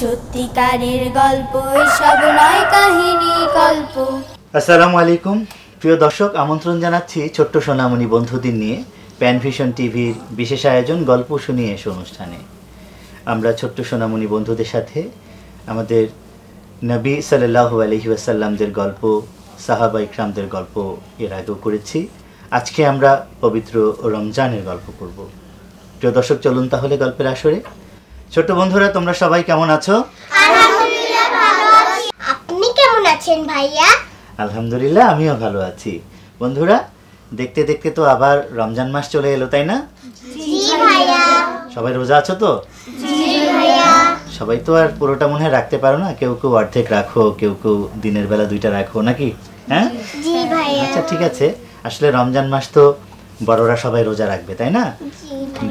সত্যিকারের গল্প সব নয় কাহিনী গল্প আসসালামু আলাইকুম প্রিয় দর্শক আমন্ত্রণ জানাচ্ছি ছোট্ট সোনামণি বন্ধুদের নিয়ে প্যানভিশন টিভির বিশেষ আয়োজন গল্প শুনিয়ে এসো অনুষ্ঠানে আমরা ছোট্ট সোনামণি বন্ধুদের সাথে আমাদের নবী সাল্লাহু আলহি ওয়াসাল্লামদের গল্প সাহাবা ইকরামদের গল্প এর আগেও করেছি আজকে আমরা পবিত্র রমজানের গল্প করব প্রিয় দর্শক চলুন তাহলে গল্পের আসরে ছোট বন্ধুরা তোমরা সবাই কেমন আছো আপনি কেমন আছেন ভাইয়া আলহামদুলিল্লাহ আমিও ভালো আছি বন্ধুরা দেখতে দেখতে তো আবার রমজান মাস চলে এলো তাই না সবাই রোজা আছো তো সবাই তো আর পুরোটা মনে হয় রাখতে পারো না কেউ কেউ অর্ধেক রাখো কেউ কেউ দিনের বেলা দুইটা রাখো নাকি হ্যাঁ আচ্ছা ঠিক আছে আসলে রমজান মাস তো বড়রা সবাই রোজা রাখবে তাই না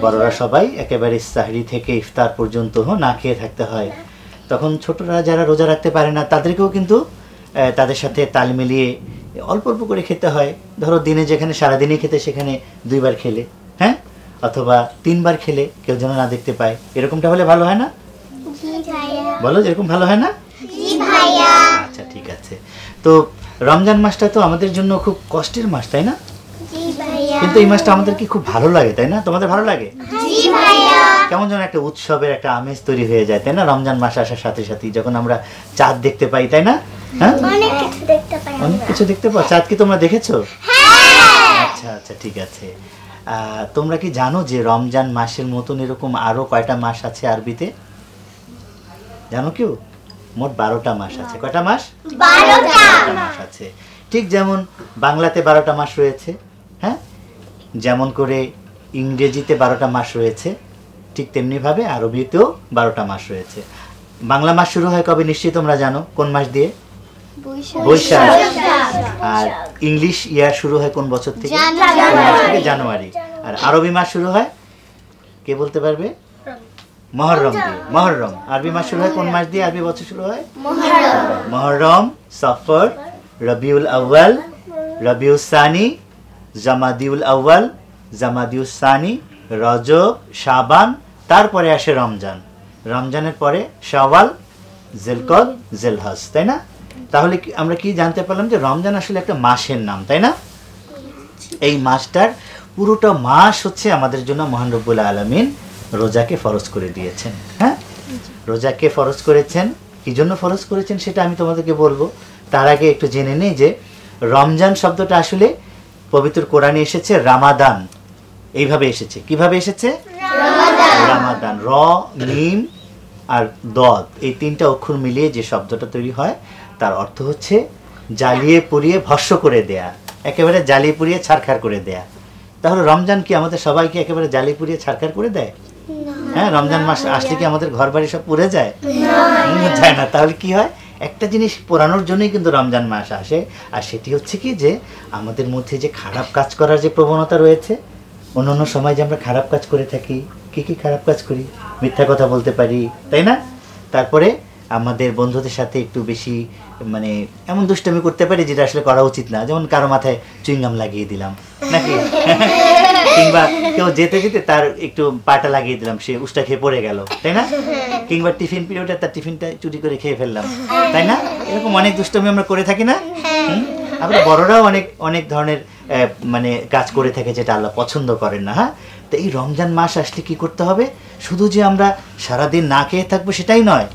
বড়রা সবাই একেবারে সাহরি থেকে ইফতার পর্যন্ত না খেয়ে থাকতে হয় তখন ছোটরা যারা রোজা রাখতে পারে না তাদেরকেও কিন্তু তাদের সাথে তাল মিলিয়ে অল্প অল্প করে খেতে হয় ধরো দিনে যেখানে সারাদিনই খেতে সেখানে দুইবার খেলে হ্যাঁ অথবা তিনবার খেলে কেউ যেন না দেখতে পায় এরকমটা হলে ভালো হয় না বলো এরকম ভালো হয় না আচ্ছা ঠিক আছে তো রমজান মাসটা তো আমাদের জন্য খুব কষ্টের মাস তাই না কিন্তু এই মাসটা আমাদের কি খুব ভালো লাগে তাই না তোমাদের ভালো লাগে কেমন যেন একটা উৎসবের একটা আমেজ তৈরি হয়ে যায় তাই না রমজান মাস আসার সাথে সাথে যখন আমরা চাঁদ দেখতে পাই তাই না হ্যাঁ অনেক কিছু দেখতে পাও চাঁদ কি তোমরা দেখেছো হ্যাঁ। আচ্ছা আচ্ছা ঠিক আছে তোমরা কি জানো যে রমজান মাসের মতন এরকম আরো কয়টা মাস আছে আরবিতে জানো কেউ মোট বারোটা মাস আছে কয়টা মাস বারোটা মাস আছে ঠিক যেমন বাংলাতে বারোটা মাস রয়েছে হ্যাঁ যেমন করে ইংরেজিতে বারোটা মাস রয়েছে ঠিক তেমনিভাবে আরবিতেও বারোটা মাস রয়েছে বাংলা মাস শুরু হয় কবে নিশ্চয়ই তোমরা জানো কোন মাস দিয়ে বৈশাখ আর ইংলিশ ইয়ার শুরু হয় কোন বছর থেকে জানুয়ারি আর আরবি মাস শুরু হয় কে বলতে পারবে মহরম দিয়ে মহরম আরবি মাস শুরু হয় কোন মাস দিয়ে আরবি বছর শুরু হয় মহরম সফর রবিউল আউ্য়াল রবিউল সানি জামাদিউল আউ্বাল জামাদিউল সানি রজব শাবান তারপরে আসে রমজান রমজানের পরে শাওয়াল জেলকদ জেলহজ তাই না তাহলে আমরা কি জানতে পারলাম যে রমজান আসলে একটা মাসের নাম তাই না এই মাসটার পুরোটা মাস হচ্ছে আমাদের জন্য মহানবুল আলমিন রোজাকে ফরজ করে দিয়েছেন হ্যাঁ রোজাকে ফরজ করেছেন কি জন্য ফরজ করেছেন সেটা আমি তোমাদেরকে বলবো তার আগে একটু জেনে নিই যে রমজান শব্দটা আসলে পবিত্র কোরআনে এসেছে রামাদান এইভাবে এসেছে কিভাবে এসেছে রামাদান র নিম আর দদ এই তিনটা অক্ষর মিলিয়ে যে শব্দটা তৈরি হয় তার অর্থ হচ্ছে জ্বালিয়ে পুড়িয়ে ভস্য করে দেয়া একেবারে জ্বালিয়ে পুড়িয়ে ছাড়খার করে দেয়া তাহলে রমজান কি আমাদের সবাইকে একেবারে জ্বালিয়ে পুড়িয়ে ছাড়খার করে দেয় হ্যাঁ রমজান মাস আসলে কি আমাদের ঘর বাড়ি সব পুড়ে যায় যায় না তাহলে কি হয় একটা জিনিস পোড়ানোর জন্যই কিন্তু রমজান মাস আসে আর সেটি হচ্ছে কি যে আমাদের মধ্যে যে খারাপ কাজ করার যে প্রবণতা রয়েছে অন্য অন্য সময় যে আমরা খারাপ কাজ করে থাকি কি কি খারাপ কাজ করি মিথ্যা কথা বলতে পারি তাই না তারপরে আমাদের বন্ধুদের সাথে একটু বেশি মানে এমন দুষ্টামি করতে পারি যেটা আসলে করা উচিত না যেমন কারো মাথায় চুইংগাম লাগিয়ে দিলাম নাকি কিংবা কেউ যেতে যেতে তার একটু পাটা লাগিয়ে দিলাম সে উষ্টা খেয়ে পড়ে গেল তাই না হ্যাঁ। কিংবা টিফিন পিরিয়ডে তার টিফিনটা চুরি করে খেয়ে ফেললাম তাই না এরকম অনেক দুষ্টমি আমরা করে থাকি না হ্যাঁ। আমরা বড়রাও অনেক অনেক ধরনের মানে কাজ করে থাকে যেটা আল্লাহ পছন্দ করেন না হ্যাঁ তো এই রমজান মাস আসলে কি করতে হবে শুধু যে আমরা সারাদিন না খেয়ে থাকবো সেটাই নয়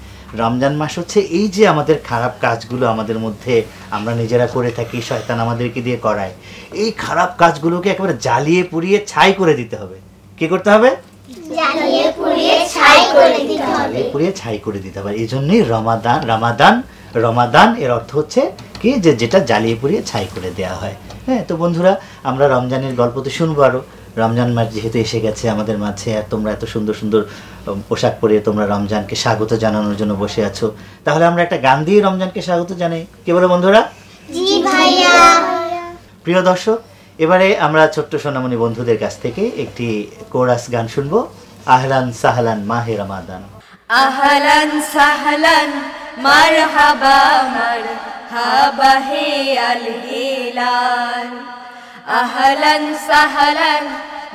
রমজান মাস হচ্ছে এই যে আমাদের খারাপ কাজগুলো আমাদের মধ্যে আমরা নিজেরা করে থাকি শয়তান আমাদেরকে দিয়ে করায় এই খারাপ কাজগুলোকে একেবারে জ্বালিয়ে পুড়িয়ে ছাই করে দিতে হবে কি করতে হবে দিতে হবে পুড়িয়ে ছাই করে দিতে হবে এই জন্যই রমাদান রমাদান রমাদান এর অর্থ হচ্ছে কি যে যেটা জ্বালিয়ে পুড়িয়ে ছাই করে দেওয়া হয় হ্যাঁ তো বন্ধুরা আমরা রমজানের গল্প তো শুনবো আরও রমজান মাস যেহেতু এসে গেছে আমাদের মাঝে আর তোমরা এত সুন্দর সুন্দর পোশাক পরে তোমরা রমজানকে স্বাগত জানানোর জন্য বসে আছো তাহলে আমরা একটা গান দিয়ে রমজানকে স্বাগত জানাই কে বলো বন্ধুরা প্রিয় দর্শক এবারে আমরা ছোট্ট সোনামণি বন্ধুদের কাছ থেকে একটি কোরাস গান শুনবো আহলান সাহলান মাহে রমাদান আহলান সাহলান মারহাবা মারহাবা হে আল হিলাল আহলান সাহলান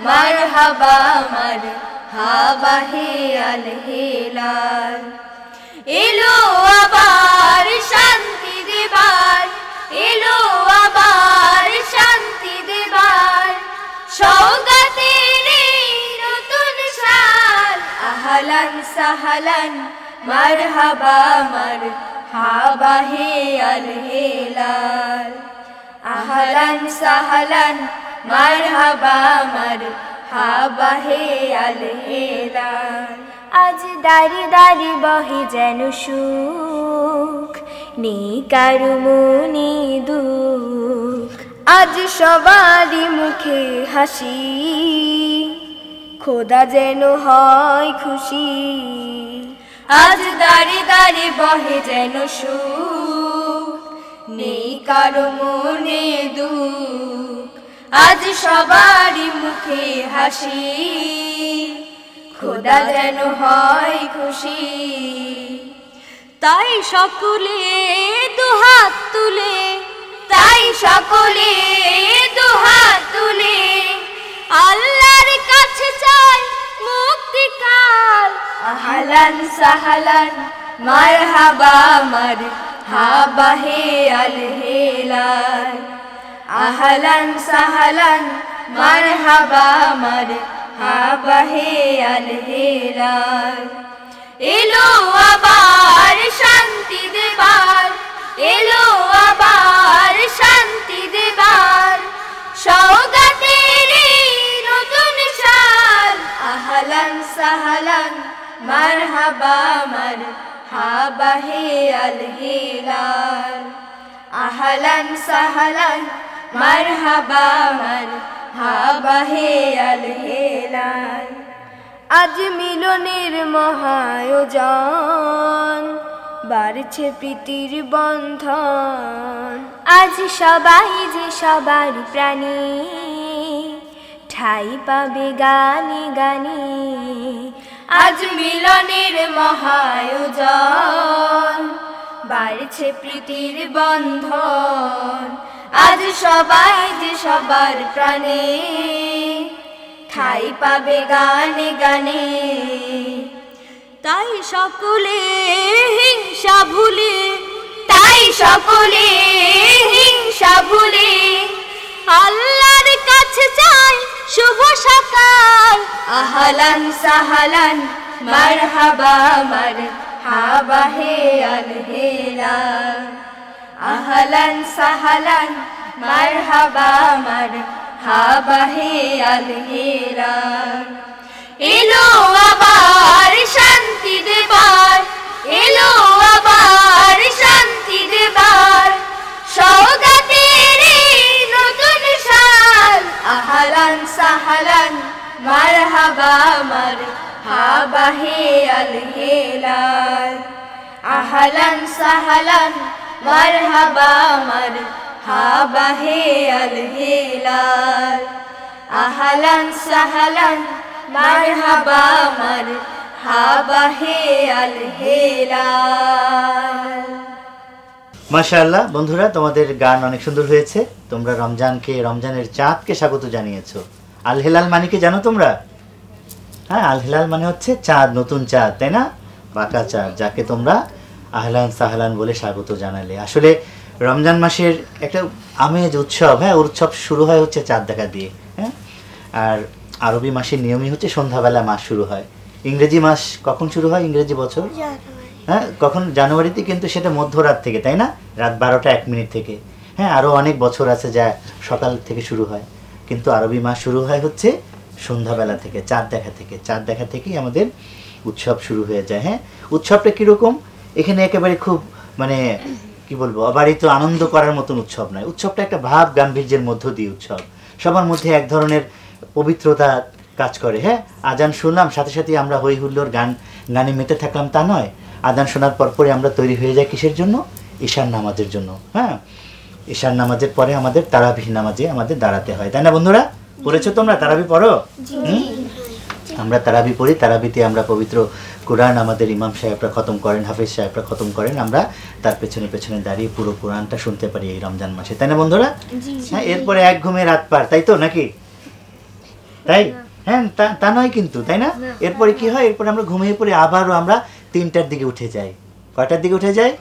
মারহাবা মারহাবা হাবাহে আল হেলাল এলো আবার শান্তি দেবার এলো আবার শান্তি দেবার সৌগাতে নতুন সাল আহলান সাহালান মারহাবা মার হাবাহে আল হেলাল আহলান সাহালান মারহাবা মার হাবা আজ দাঁড়ি দারি বহে যেন সুখ নেই কারু মনে দুঃখ আজ সবারই মুখে হাসি খোদা যেন হয় খুশি আজ দাঁড়ি দাঁড়ি বহে যেন সুখ নেই কারো মনে দুঃখ আজ সবারই মুখে হাসি খোদা যেন হয় খুশি তাই সকলে দুহাত তুলে তাই সকলে দুহাত তুলে আল্লাহর কাছে চাই কাল আহলান সাহলান মারহাবা মার হাবা হে আল হেলাল আহলান সাহলান মারহাবা মার হাবা হাবহে আল হেরার এলো আবার শান্তি দেবার এলো আবার শান্তি দেবার সৌগাতের নতুন সাল আহলান সাহলান মারহাবা মার হাবা হাবহে আল হেরার আহলান সাহলান মারহাবান হাবাহে আল হেলাল আজ মিলনের মহায়োজন বাড়ছে প্রীতির বন্ধন আজ সবাই যে সবার প্রাণী ঠাই পাবে গানে গানে আজ মিলনের মহায়োজন বাড়ছে প্রীতির বন্ধন আজ সবাই যে সবার প্রাণে খাই পাবে গানে গানে তাই সকলে হিংসা ভুলে তাই সকলে হিংসা ভুলে আল্লাহর কাছে চাই শুভ সকাল আহলান সাহালান মারহাবা হাবা হে হেলা আহলান সাহালান মারহাবা মার হাবাহে আলহেরা এলো আবার শান্তি দেবার এলো আবার শান্তি দেবার সৌগাতের নতুন সাল আহলান সাহালান মারহাবা মার হাবাহে আলহেলা আহলান সাহালান মারহাবা হে আল হেলাল আহলান সাহলান মারহাবা হে আল হেলাল মাশাআল্লাহ বন্ধুরা তোমাদের গান অনেক সুন্দর হয়েছে তোমরা রমজানকে রমজানের চাঁদকে স্বাগত জানিয়েছো আল হেলাল মানে কি জানো তোমরা হ্যাঁ আল হেলাল মানে হচ্ছে চাঁদ নতুন চাঁদ তাই না বাঁকা চাঁদ যাকে তোমরা আহলান সাহলান বলে স্বাগত জানালে আসলে রমজান মাসের একটা আমেজ উৎসব হ্যাঁ উৎসব শুরু হয় হচ্ছে চাঁদ দেখা দিয়ে হ্যাঁ আর আরবি মাসের নিয়মই হচ্ছে সন্ধ্যাবেলা মাস শুরু হয় ইংরেজি মাস কখন শুরু হয় ইংরেজি বছর হ্যাঁ কখন জানুয়ারিতে কিন্তু সেটা মধ্যরাত থেকে তাই না রাত বারোটা এক মিনিট থেকে হ্যাঁ আরও অনেক বছর আছে যা সকাল থেকে শুরু হয় কিন্তু আরবি মাস শুরু হয় হচ্ছে সন্ধ্যাবেলা থেকে চাঁদ দেখা থেকে চাঁদ দেখা থেকেই আমাদের উৎসব শুরু হয়ে যায় হ্যাঁ উৎসবটা কীরকম এখানে একেবারে খুব মানে কি বলবো আবার এই তো আনন্দ করার মতন উৎসব নয় উৎসবটা একটা ভাব গাম্ভীর্যের মধ্য দিয়ে উৎসব সবার মধ্যে এক ধরনের পবিত্রতা কাজ করে হ্যাঁ আজান শুনলাম সাথে সাথে আমরা হই হুল্লোর গান গানে মেতে থাকলাম তা নয় আজান শোনার পরপরে আমরা তৈরি হয়ে যাই কিসের জন্য ঈশান নামাজের জন্য হ্যাঁ ঈশান নামাজের পরে আমাদের তারাবিহ নামাজে আমাদের দাঁড়াতে হয় তাই না বন্ধুরা পড়েছো তোমরা তারাবি পড়ো হুম আমরা তারাবি পড়ি তারাবিতে আমরা পবিত্র কোরআন আমাদের ইমাম সাহেবরা খতম করেন হাফিজ সাহেবরা খতম করেন আমরা তার পেছনে পেছনে দাঁড়িয়ে পুরো কোরআনটা শুনতে পারি এই রমজান মাসে তাই না বন্ধুরা হ্যাঁ এরপরে এক ঘুমে রাত পার তাই তো নাকি তাই হ্যাঁ তা নয় কিন্তু তাই না এরপরে কি হয় এরপরে আমরা ঘুমিয়ে পড়ে আবারও আমরা তিনটার দিকে উঠে যাই কয়টার দিকে উঠে যাই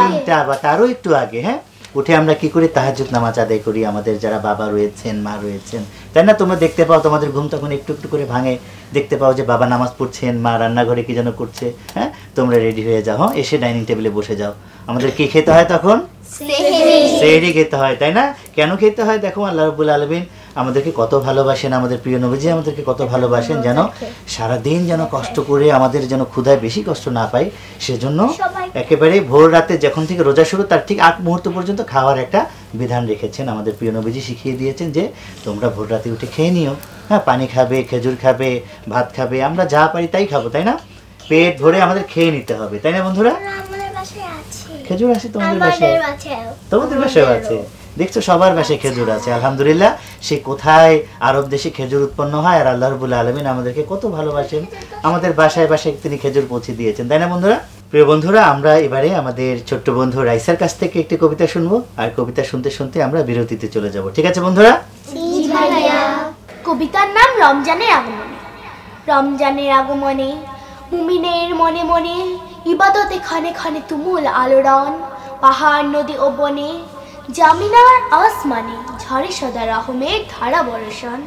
তিনটা বা তারও একটু আগে হ্যাঁ উঠে আমরা কি করি তাহাজুদ নামাজ আদায় করি আমাদের যারা বাবা রয়েছেন মা রয়েছেন তাই না তোমরা দেখতে পাও তোমাদের ঘুম তখন একটু একটু করে ভাঙে দেখতে পাও যে বাবা নামাজ পড়ছেন মা রান্নাঘরে কি যেন করছে হ্যাঁ তোমরা রেডি হয়ে যাও হ্যাঁ? এসে ডাইনিং টেবিলে বসে যাও আমাদের কি খেতে হয় তখন সেহরি খেতে হয় তাই না কেন খেতে হয় দেখো আল্লাহ রবুল আলমিন আমাদেরকে কত ভালোবাসেন আমাদের প্রিয় নবীজি আমাদেরকে কত ভালোবাসেন যেন সারাদিন যেন কষ্ট করে আমাদের যেন ক্ষুধায় বেশি কষ্ট না পাই সেজন্য একেবারে ভোর রাতে যখন থেকে রোজা শুরু তার ঠিক আট মুহূর্ত পর্যন্ত খাওয়ার একটা বিধান রেখেছেন আমাদের প্রিয় নবীজি শিখিয়ে দিয়েছেন যে তোমরা ভোর রাতে উঠে খেয়ে নিও হ্যাঁ পানি খাবে খেজুর খাবে ভাত খাবে আমরা যা পারি তাই খাবো তাই না পেট ভরে আমাদের খেয়ে নিতে হবে তাই না বন্ধুরা খেজুর আছে তোমাদের বাসায় তোমাদের বাসায় আছে দেখছো সবার পাশে খেজুর আছে আলহামদুলিল্লাহ সে কোথায় আরব দেশে খেজুর উৎপন্ন হয় আর আল্লাহ রবুল্লা আলমিন আমাদেরকে কত ভালোবাসেন আমাদের বাসায় বাসায় তিনি খেজুর পৌঁছে দিয়েছেন তাই না বন্ধুরা প্রিয় বন্ধুরা আমরা এবারে আমাদের ছোট্ট বন্ধু রাইসার কাছ থেকে একটি কবিতা শুনবো আর কবিতা শুনতে শুনতে আমরা বিরতিতে চলে যাব ঠিক আছে বন্ধুরা কবিতার নাম রমজানের আগমন রমজানের আগমনে মুমিনের মনে মনে ইবাদতে খানে খানে তুমুল আলোড়ন পাহাড় নদী ও বনে জামিনার আসমানি ঝড়ে সদা রহমের ধারা বর্ষণ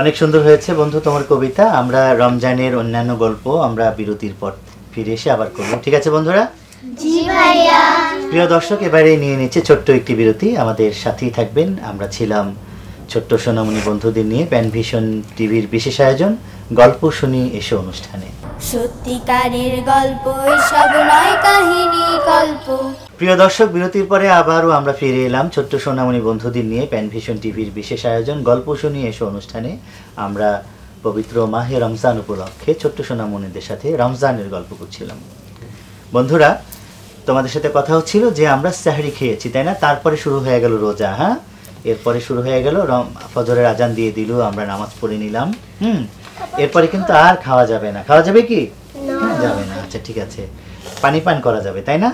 অনেক সুন্দর হয়েছে বন্ধু তোমার কবিতা আমরা রমজানের অন্যান্য গল্প আমরা বিরতির পর ফিরে এসে আবার করবো ঠিক আছে বন্ধুরা জি ভাইয়া প্রিয় দর্শক এবারে নিয়ে নিচ্ছে ছোট্ট একটি বিরতি আমাদের সাথেই থাকবেন আমরা ছিলাম ছোট্ট সোনামণি বন্ধুদের নিয়ে প্যানভিশন টিভির বিশেষ আয়োজন গল্প শুনি এসে অনুষ্ঠানে সত্যিকারের গল্প সব নয় কাহিনী গল্প প্রিয় দর্শক বিরতির পরে আবারও আমরা ফিরে এলাম ছোট্ট সোনামণি বন্ধুদের নিয়ে প্যানভিশন টিভির বিশেষ আয়োজন গল্প শুনি এসো অনুষ্ঠানে আমরা পবিত্র মাহে রমজান উপলক্ষে ছোট্ট সোনামণিদের সাথে রমজানের গল্প করছিলাম বন্ধুরা তোমাদের সাথে কথা হচ্ছিল যে আমরা স্যাহারি খেয়েছি তাই না তারপরে শুরু হয়ে গেল রোজা হ্যাঁ এরপরে শুরু হয়ে গেল ফজরের আজান দিয়ে দিল আমরা নামাজ পড়ে নিলাম হুম এরপরে কিন্তু আর খাওয়া যাবে না খাওয়া যাবে কি যাবে না আচ্ছা ঠিক আছে পানি পান করা যাবে তাই না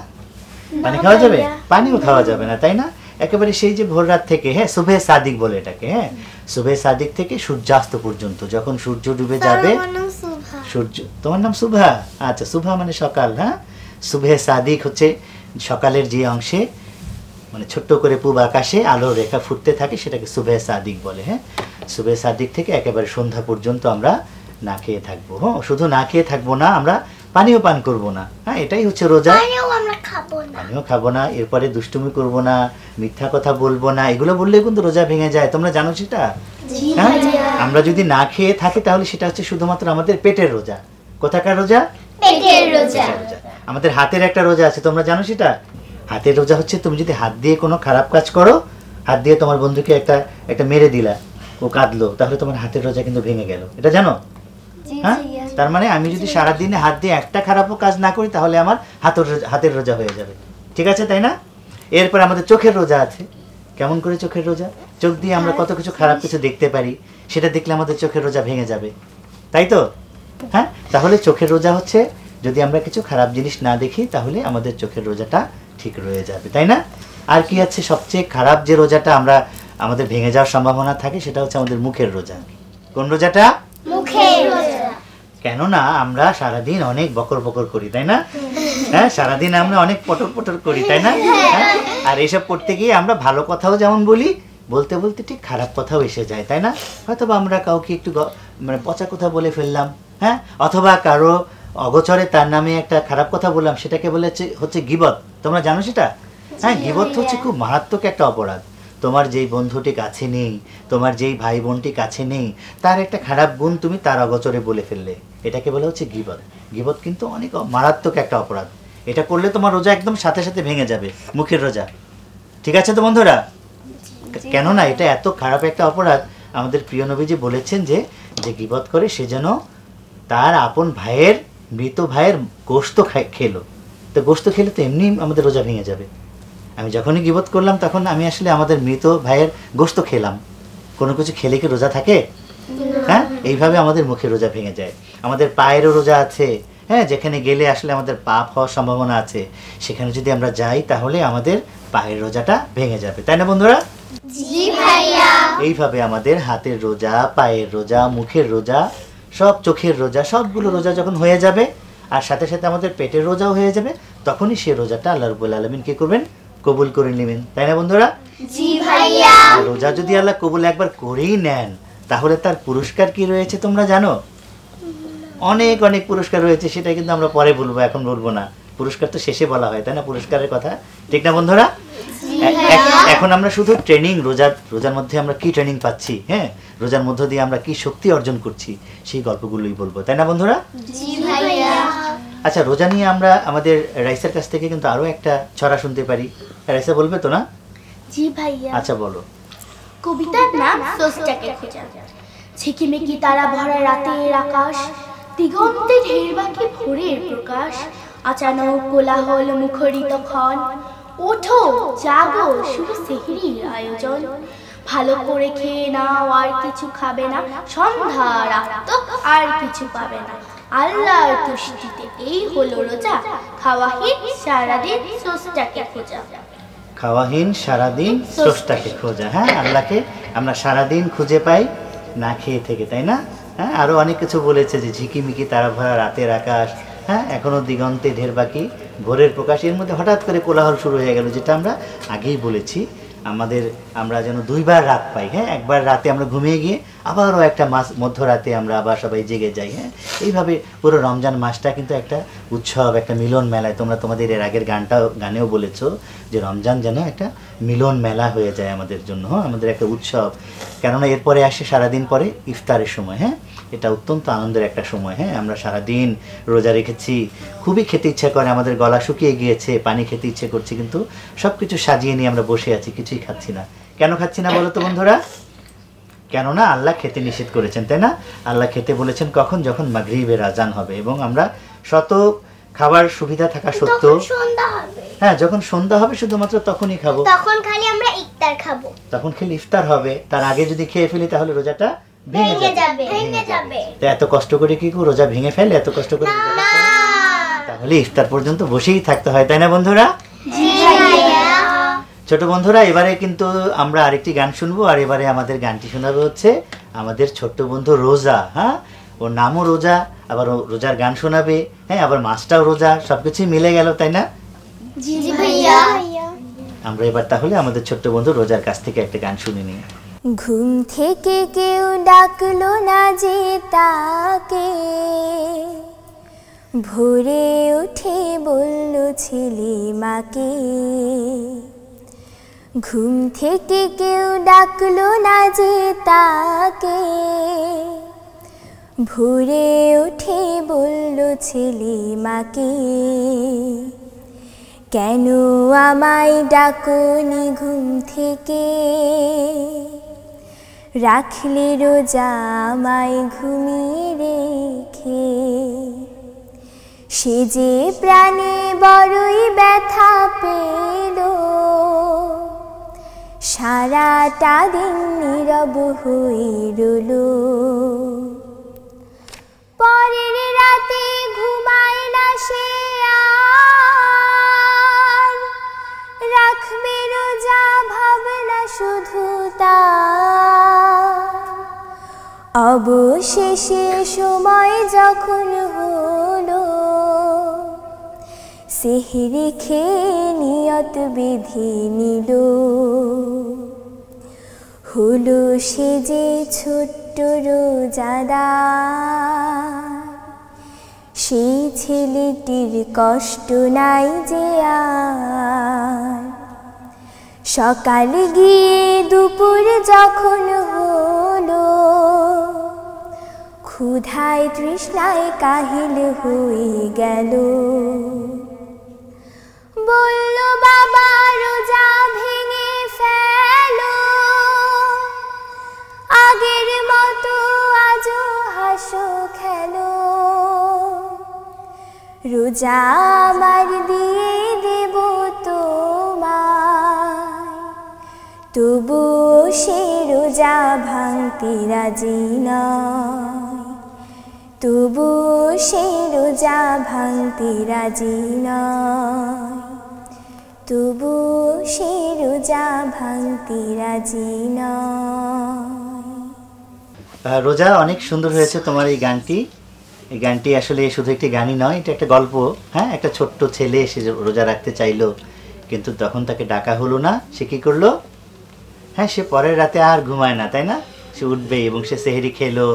পানি খাওয়া যাবে পানিও খাওয়া যাবে না তাই না একেবারে সেই যে ভোর রাত থেকে হ্যাঁ শুভে সাদিক বলে এটাকে হ্যাঁ শুভে সাদিক থেকে সূর্যাস্ত পর্যন্ত যখন সূর্য ডুবে যাবে সূর্য তোমার নাম শুভা আচ্ছা শুভা মানে সকাল হ্যাঁ শুভে সাদিক হচ্ছে সকালের যে অংশে মানে ছোট্ট করে পূব আকাশে আলোর রেখা ফুটতে থাকে সেটাকে শুভে সাদিক বলে হ্যাঁ শুভে সাদিক থেকে একেবারে সন্ধ্যা পর্যন্ত আমরা না খেয়ে থাকবো হ্যাঁ শুধু না খেয়ে থাকবো না আমরা পানিও পান করব না হ্যাঁ এটাই হচ্ছে রোজা খাবো না আমিও খাবো না এরপরে দুষ্টুমি করব না মিথ্যা কথা বলবো না এগুলো বললে কিন্তু রোজা ভেঙে যায় তোমরা জানো সেটা হ্যাঁ? আমরা যদি না খেয়ে থাকি তাহলে সেটা হচ্ছে শুধুমাত্র আমাদের পেটের রোজা কোথাকার রোজা পেটের রোজা আমাদের হাতের একটা রোজা আছে তোমরা জানো সেটা হাতের রোজা হচ্ছে তুমি যদি হাত দিয়ে কোনো খারাপ কাজ করো হাত দিয়ে তোমার বন্ধুকে একটা একটা মেরে দিলা ও কাঁদলো তাহলে তোমার হাতের রোজা কিন্তু ভেঙে গেল এটা জানো হ্যাঁ তার মানে আমি যদি সারাদিনে হাত দিয়ে একটা খারাপও কাজ না করি তাহলে আমার হাতের হাতের রোজা হয়ে যাবে ঠিক আছে তাই না এরপর আমাদের চোখের রোজা আছে কেমন করে চোখের রোজা চোখ দিয়ে আমরা কত কিছু হ্যাঁ, খারাপ কিছু দেখতে পারি সেটা দেখলে আমাদের চোখের রোজা ভেঙে যাবে তাই তো হ্যাঁ তাহলে চোখের রোজা হচ্ছে যদি আমরা কিছু খারাপ জিনিস না দেখি তাহলে আমাদের চোখের রোজাটা ঠিক রয়ে যাবে তাই না আর কি আছে সবচেয়ে খারাপ যে রোজাটা আমরা আমাদের ভেঙে যাওয়ার সম্ভাবনা থাকে সেটা হচ্ছে আমাদের মুখের রোজা কোন রোজাটা মুখের কেননা আমরা সারাদিন অনেক বকর বকর করি তাই না হ্যাঁ সারাদিন আমরা অনেক পটর পটর করি তাই না হ্যাঁ, আর এসব করতে গিয়ে আমরা ভালো কথাও যেমন বলি বলতে বলতে ঠিক খারাপ কথাও এসে যায় তাই না হয়তো আমরা কাউকে একটু মানে পচা কথা বলে ফেললাম হ্যাঁ অথবা কারো অগচরে তার নামে একটা খারাপ কথা বললাম সেটাকে বলে হচ্ছে গিবত তোমরা জানো সেটা হ্যাঁ গিবত হচ্ছে খুব মারাত্মক একটা অপরাধ তোমার যেই বন্ধুটি কাছে নেই তোমার যেই ভাই বোনটি কাছে নেই তার একটা খারাপ গুণ তুমি তার অগচরে বলে ফেললে এটাকে বলা হচ্ছে গিবত গিবত কিন্তু অনেক মারাত্মক একটা অপরাধ এটা করলে তোমার রোজা একদম সাথে সাথে ভেঙে যাবে মুখের রোজা ঠিক আছে তো বন্ধুরা কেন না এটা এত খারাপ একটা অপরাধ আমাদের প্রিয় নবীজি বলেছেন যে যে গিবত করে সে যেন তার আপন ভাইয়ের মৃত ভাইয়ের গোস্ত খেলো তো গোস্ত খেলে তো এমনি আমাদের রোজা ভেঙে যাবে আমি যখনই গিবত করলাম তখন আমি আসলে আমাদের মৃত ভাইয়ের গোস্ত খেলাম কোনো কিছু খেলে কি রোজা থাকে হ্যাঁ এইভাবে আমাদের মুখে রোজা ভেঙে যায় আমাদের পায়েরও রোজা আছে হ্যাঁ যেখানে গেলে আসলে আমাদের পাপ হওয়ার সম্ভাবনা আছে সেখানে যদি আমরা যাই তাহলে আমাদের পায়ের রোজাটা ভেঙে যাবে তাই না বন্ধুরা এইভাবে আমাদের হাতের রোজা পায়ের রোজা মুখের রোজা সব চোখের রোজা সবগুলো রোজা যখন হয়ে যাবে আর সাথে সাথে আমাদের পেটের রোজাও হয়ে যাবে তখনই সে রোজাটা আল্লাহ রবুল আলমিন কী করবেন কবুল করে নেবেন তাই না বন্ধুরা জি ভাইয়া রোজা যদি আল্লাহ কবুল একবার করেই নেন তাহলে তার পুরস্কার কি রয়েছে তোমরা জানো অনেক অনেক পুরস্কার রয়েছে সেটা কিন্তু আমরা পরে বলবো এখন বলবো না পুরস্কার তো শেষে বলা হয় তাই না পুরস্কারের কথা ঠিক না বন্ধুরা এখন আমরা শুধু ট্রেনিং রোজার রোজার মধ্যে আমরা কি ট্রেনিং পাচ্ছি হ্যাঁ রোজার মধ্য দিয়ে আমরা কি শক্তি অর্জন করছি সেই গল্পগুলোই বলবো তাই না বন্ধুরা আচ্ছা রোজা নিয়ে আমরা আমাদের রাইসার কাছ থেকে কিন্তু আরো একটা ছড়া শুনতে পারি রাইসা বলবে তো না জি ভাইয়া আচ্ছা বলো কবিতার নাম সোস্টাকে খোঁজা ঝিকিমিকি তারা ভরা রাতের আকাশ দিগন্তে ঢের বাকি ভোরের প্রকাশ আচানক কোলাহল মুখরিত ক্ষণ ওঠো জাগো শুরু সেহরির আয়োজন ভালো করে খেয়ে নাও আর কিছু খাবে না সন্ধ্যা রাত আর কিছু পাবে না আল্লাহর তুষ্টিতে এই হলো রোজা খাওয়াহীন সারাদিন সোস্টাকে খোঁজা খাওয়াহীন সারাদিন স্রষ্টাকে খোঁজা হ্যাঁ আল্লাহকে আমরা সারাদিন খুঁজে পাই না খেয়ে থেকে তাই না হ্যাঁ আরও অনেক কিছু বলেছে যে ঝিকিমিকি তারা ভরা রাতের আকাশ হ্যাঁ এখনও দিগন্তে ঢের বাকি ভোরের প্রকাশ এর মধ্যে হঠাৎ করে কোলাহল শুরু হয়ে গেল যেটা আমরা আগেই বলেছি আমাদের আমরা যেন দুইবার রাত পাই হ্যাঁ একবার রাতে আমরা ঘুমিয়ে গিয়ে আবারও একটা মাস মধ্যরাতে আমরা আবার সবাই জেগে যাই হ্যাঁ এইভাবে পুরো রমজান মাসটা কিন্তু একটা উৎসব একটা মিলন মেলায় তোমরা তোমাদের এর আগের গানটা গানেও বলেছ যে রমজান যেন একটা মিলন মেলা হয়ে যায় আমাদের জন্য হ্যাঁ? আমাদের একটা উৎসব কেননা এরপরে আসে সারাদিন পরে ইফতারের সময় হ্যাঁ এটা অত্যন্ত আনন্দের একটা সময় হ্যাঁ আমরা সারাদিন রোজা রেখেছি খুবই খেতে ইচ্ছা করে আমাদের গলা শুকিয়ে গিয়েছে পানি খেতে ইচ্ছে করছে কিন্তু সব কিছু সাজিয়ে নিয়ে আমরা বসে আছি কিছুই খাচ্ছি না কেন খাচ্ছি না বলো তো বন্ধুরা কেননা আল্লাহ খেতে নিষেধ করেছেন তাই না আল্লাহ খেতে বলেছেন কখন যখন মাগরিবের আজান হবে এবং আমরা শত খাবার সুবিধা থাকা সত্ত্বেও হ্যাঁ যখন সন্ধ্যা হবে শুধুমাত্র তখনই খাবো তখন খালি আমরা ইফতার খাবো তখন খালি ইফতার হবে তার আগে যদি খেয়ে ফেলি তাহলে রোজাটা এত কষ্ট করে কি রোজা ভেঙে ফেলে এত কষ্ট করে তাহলে ইফতার পর্যন্ত বসেই থাকতে হয় তাই না বন্ধুরা ছোট বন্ধুরা এবারে কিন্তু আমরা আরেকটি গান শুনবো আর এবারে আমাদের গানটি শোনাবে হচ্ছে আমাদের ছোট্ট বন্ধু রোজা হ্যাঁ ওর নামও রোজা আবার রোজার গান শোনাবে হ্যাঁ আবার মাছটাও রোজা সবকিছুই মিলে গেল তাই না আমরা এবার তাহলে আমাদের ছোট্ট বন্ধু রোজার কাছ থেকে একটা গান শুনে নিই ঘুম থেকে কেউ ডাকলো না যে তাকে ভোরে উঠে বলল ছেলে মাকে ঘুম থেকে কেউ ডাকলো না যে তাকে ভোরে উঠে বলল ছেলে মাকে কেন আমায় ডাকুনি ঘুম থেকে রাখলে রোজা আমায় ঘুমিয়ে রেখে সে যে প্রাণে বড়ই ব্যথা পেল সারাটা দিন নীরব হয়ে রল পরের রাতে ঘুমায় না সে অবশেষে সময় যখন হলো সেহরি খেয়ে নিয়ত বিধি নিল হলো সে যে ছোট্ট রোজাদা সেই ছেলেটির কষ্ট নাই যে আর সকাল গিয়ে দুপুর যখন হলো ক্ষুধায় তৃষ্ণায় কাহিল হয়ে গেল বলল বাবা রোজা ভেঙে ফেল আগের মতো আজ হাসো খেলো রোজা আমার দিয়ে দেব তোমায় তবু সে রোজা ভাঙতে রাজি না তবু সে রোজা ভাঙতে রাজি নয় তবু সে রোজা ভাঙতে রাজি নয় রোজা অনেক সুন্দর হয়েছে তোমার এই গানটি এই গানটি আসলে শুধু একটি গানই নয় এটা একটা গল্প হ্যাঁ একটা ছোট্ট ছেলে এসে রোজা রাখতে চাইলো কিন্তু তখন তাকে ডাকা হলো না সে কী করলো হ্যাঁ সে পরের রাতে আর ঘুমায় না তাই না সে উঠবে এবং সে সেহেরি খেলো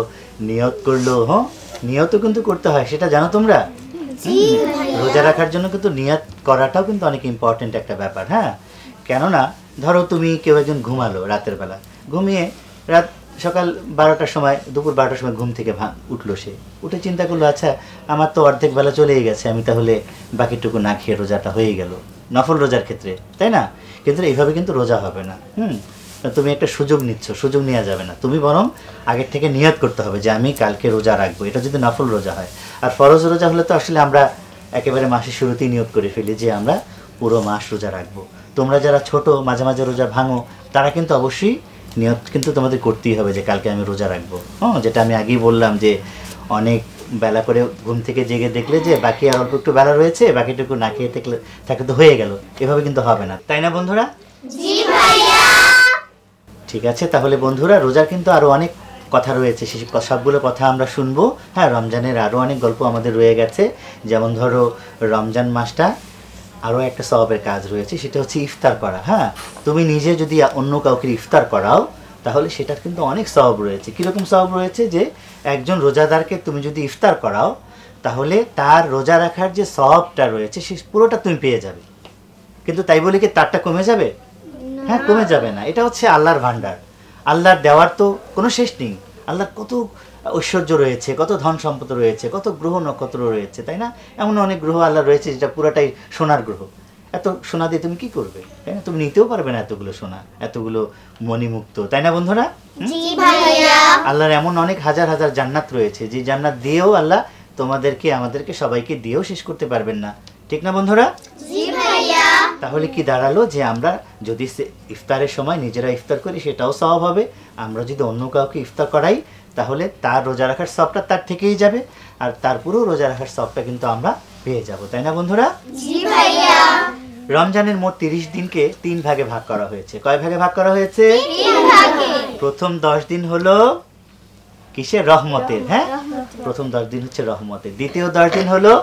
নিয়ত করলো হ্যাঁ নিয়ত কিন্তু করতে হয় সেটা জানো তোমরা রোজা রাখার জন্য কিন্তু নিয়াত করাটাও কিন্তু অনেক ইম্পর্টেন্ট একটা ব্যাপার হ্যাঁ কেননা ধরো তুমি কেউ একজন ঘুমালো রাতের বেলা ঘুমিয়ে রাত সকাল বারোটার সময় দুপুর বারোটার সময় ঘুম থেকে উঠলো সে উঠে চিন্তা করলো আচ্ছা আমার তো অর্ধেক বেলা চলেই গেছে আমি তাহলে বাকিটুকু না খেয়ে রোজাটা হয়ে গেল নফল রোজার ক্ষেত্রে তাই না কিন্তু এইভাবে কিন্তু রোজা হবে না হুম মানে তুমি একটা সুযোগ নিচ্ছ সুযোগ নেওয়া যাবে না তুমি বরং আগের থেকে নিয়াত করতে হবে যে আমি কালকে রোজা রাখবো এটা যদি নফল রোজা হয় আর ফরজ রোজা হলে তো আসলে আমরা একেবারে মাসের শুরুতেই নিয়োগ করে ফেলি যে আমরা পুরো মাস রোজা রাখবো তোমরা যারা ছোট মাঝে মাঝে রোজা ভাঙো তারা কিন্তু অবশ্যই নিয়ত কিন্তু তোমাদের করতেই হবে যে কালকে আমি রোজা রাখবো হ্যাঁ যেটা আমি আগেই বললাম যে অনেক বেলা করে ঘুম থেকে জেগে দেখলে যে বাকি আর অল্প একটু বেলা রয়েছে বাকিটুকু না খেয়ে থাকলে থাকে তো হয়ে গেল এভাবে কিন্তু হবে না তাই না বন্ধুরা ঠিক আছে তাহলে বন্ধুরা রোজার কিন্তু আরও অনেক কথা রয়েছে সে সবগুলো কথা আমরা শুনবো হ্যাঁ রমজানের আরও অনেক গল্প আমাদের রয়ে গেছে যেমন ধরো রমজান মাসটা আরও একটা স্বভাবের কাজ রয়েছে সেটা হচ্ছে ইফতার করা হ্যাঁ তুমি নিজে যদি অন্য কাউকে ইফতার করাও তাহলে সেটার কিন্তু অনেক স্বভাব রয়েছে কীরকম স্বভাব রয়েছে যে একজন রোজাদারকে তুমি যদি ইফতার করাও তাহলে তার রোজা রাখার যে স্বভাবটা রয়েছে সে পুরোটা তুমি পেয়ে যাবে কিন্তু তাই বলে কি তারটা কমে যাবে হ্যাঁ কমে যাবে না এটা হচ্ছে আল্লাহর ভান্ডার আল্লাহর দেওয়ার তো কোনো শেষ নেই আল্লাহর কত ঐশ্বর্য রয়েছে কত ধন সম্পদ রয়েছে কত গ্রহ নক্ষত্র রয়েছে তাই না এমন অনেক গ্রহ আল্লাহ রয়েছে যেটা পুরাটাই সোনার গ্রহ এত সোনা দিয়ে তুমি কি করবে তাই না তুমি নিতেও পারবে না এতগুলো সোনা এতগুলো মণিমুক্ত তাই না বন্ধুরা আল্লাহর এমন অনেক হাজার হাজার জান্নাত রয়েছে যে জান্নাত দিয়েও আল্লাহ তোমাদেরকে আমাদেরকে সবাইকে দিয়েও শেষ করতে পারবেন না ঠিক না বন্ধুরা তাহলে কি দাঁড়ালো যে আমরা যদি ইফতারের সময় নিজেরা ইফতার করি সেটাও সব হবে আমরা যদি অন্য কাউকে ইফতার করাই তাহলে তার রোজা রাখার সবটা তার থেকেই যাবে আর তার পুরো রোজা রাখার সবটা কিন্তু আমরা পেয়ে যাব তাই না বন্ধুরা রমজানের মোট তিরিশ দিনকে তিন ভাগে ভাগ করা হয়েছে কয় ভাগে ভাগ করা হয়েছে প্রথম দশ দিন হলো কিসের রহমতের হ্যাঁ প্রথম দশ দিন হচ্ছে রহমতের দ্বিতীয় দশ দিন হলো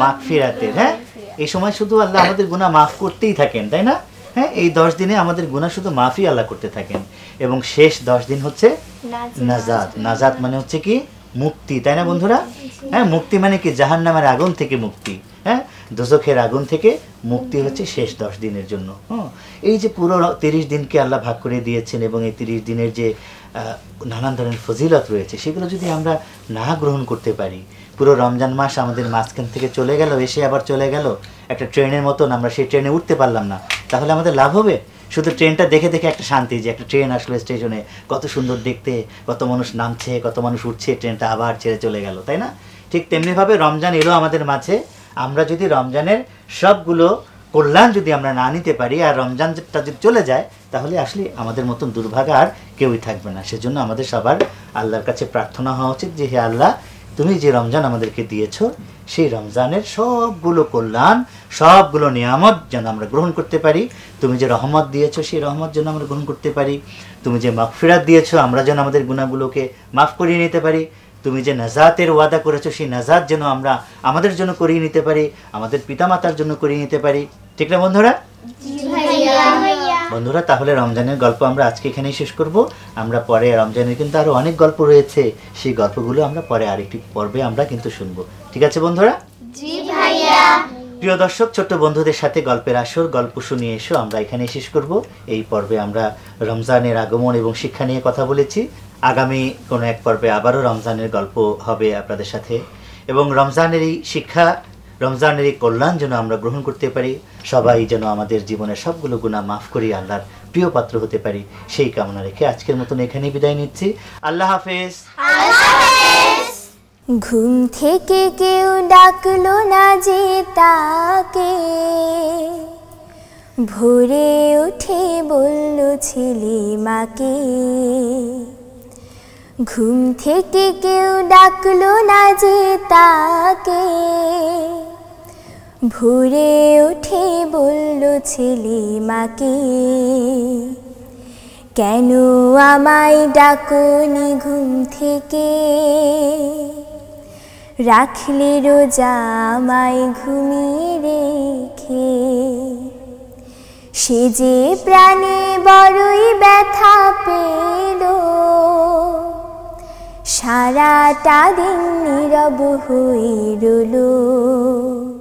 মাগফিরাতের হ্যাঁ এই সময় শুধু আল্লাহ আমাদের মাফ করতেই থাকেন তাই না হ্যাঁ এই দশ দিনে আমাদের গুণা শুধু মাফি আল্লাহ করতে থাকেন এবং শেষ দশ দিন হচ্ছে নাজাদ নাজাদ মানে হচ্ছে কি মুক্তি তাই না বন্ধুরা হ্যাঁ মুক্তি মানে কি জাহান নামের আগুন থেকে মুক্তি হ্যাঁ দোজখের আগুন থেকে মুক্তি হচ্ছে শেষ দশ দিনের জন্য হ্যাঁ এই যে পুরো তিরিশ দিনকে আল্লাহ ভাগ করে দিয়েছেন এবং এই তিরিশ দিনের যে নানান ধরনের ফজিলত রয়েছে সেগুলো যদি আমরা না গ্রহণ করতে পারি পুরো রমজান মাস আমাদের মাঝখান থেকে চলে গেল এসে আবার চলে গেল একটা ট্রেনের মতন আমরা সেই ট্রেনে উঠতে পারলাম না তাহলে আমাদের লাভ হবে শুধু ট্রেনটা দেখে দেখে একটা শান্তি যে একটা ট্রেন আসলো স্টেশনে কত সুন্দর দেখতে কত মানুষ নামছে কত মানুষ উঠছে ট্রেনটা আবার ছেড়ে চলে গেল তাই না ঠিক তেমনিভাবে রমজান এলো আমাদের মাঝে আমরা যদি রমজানের সবগুলো কল্যাণ যদি আমরা না নিতে পারি আর রমজানটা যদি চলে যায় তাহলে আসলে আমাদের মতন দুর্ভাগা আর কেউই থাকবে না সেজন্য আমাদের সবার আল্লাহর কাছে প্রার্থনা হওয়া উচিত যে হে আল্লাহ তুমি যে রমজান আমাদেরকে দিয়েছ সেই রমজানের সবগুলো কল্যাণ সবগুলো নিয়ামত যেন আমরা গ্রহণ করতে পারি তুমি যে রহমত দিয়েছ সেই রহমত যেন আমরা গ্রহণ করতে পারি তুমি যে মাফফিরাত দিয়েছ আমরা যেন আমাদের গুণাগুলোকে মাফ করিয়ে নিতে পারি তুমি যে নাজাতের ওয়াদা করেছো সেই নাজাত যেন আমরা আমাদের জন্য করিয়ে নিতে পারি আমাদের পিতামাতার জন্য করিয়ে নিতে পারি ঠিক না বন্ধুরা বন্ধুরা তাহলে রমজানের গল্প আমরা আজকে এখানেই শেষ করব আমরা পরে রমজানের কিন্তু আরও অনেক গল্প রয়েছে সেই গল্পগুলো আমরা পরে আরেকটি পর্বে আমরা কিন্তু শুনব ঠিক আছে বন্ধুরা জি ভাইয়া প্রিয় দর্শক ছোট্ট বন্ধুদের সাথে গল্পের আসর গল্প শুনিয়ে এসো আমরা এখানে শেষ করব এই পর্বে আমরা রমজানের আগমন এবং শিক্ষা নিয়ে কথা বলেছি আগামী কোনো এক পর্বে আবারও রমজানের গল্প হবে আপনাদের সাথে এবং রমজানের এই শিক্ষা রমজানের এই কল্যাণ যেন আমরা গ্রহণ করতে পারি সবাই যেন আমাদের জীবনের সবগুলো গুণা মাফ করি আল্লাহর প্রিয় পাত্র হতে পারি সেই কামনা রেখে আজকের মতন এখানেই বিদায় নিচ্ছি আল্লাহ হাফেজ ঘুম থেকে কেউ ডাকলো না যে তাকে ভোরে উঠে বলল ছেলে মাকে ঘুম থেকে কেউ ডাকলো না যে তাকে ভুরে উঠে বলল ছেলে মাকে কেন আমায় ডাকুনি ঘুম থেকে রাখলে রোজা আমায় ঘুমিয়ে রেখে সে যে প্রাণে বড়ই ব্যথা পেল সারাটা দিন নীরব হয়ে রলো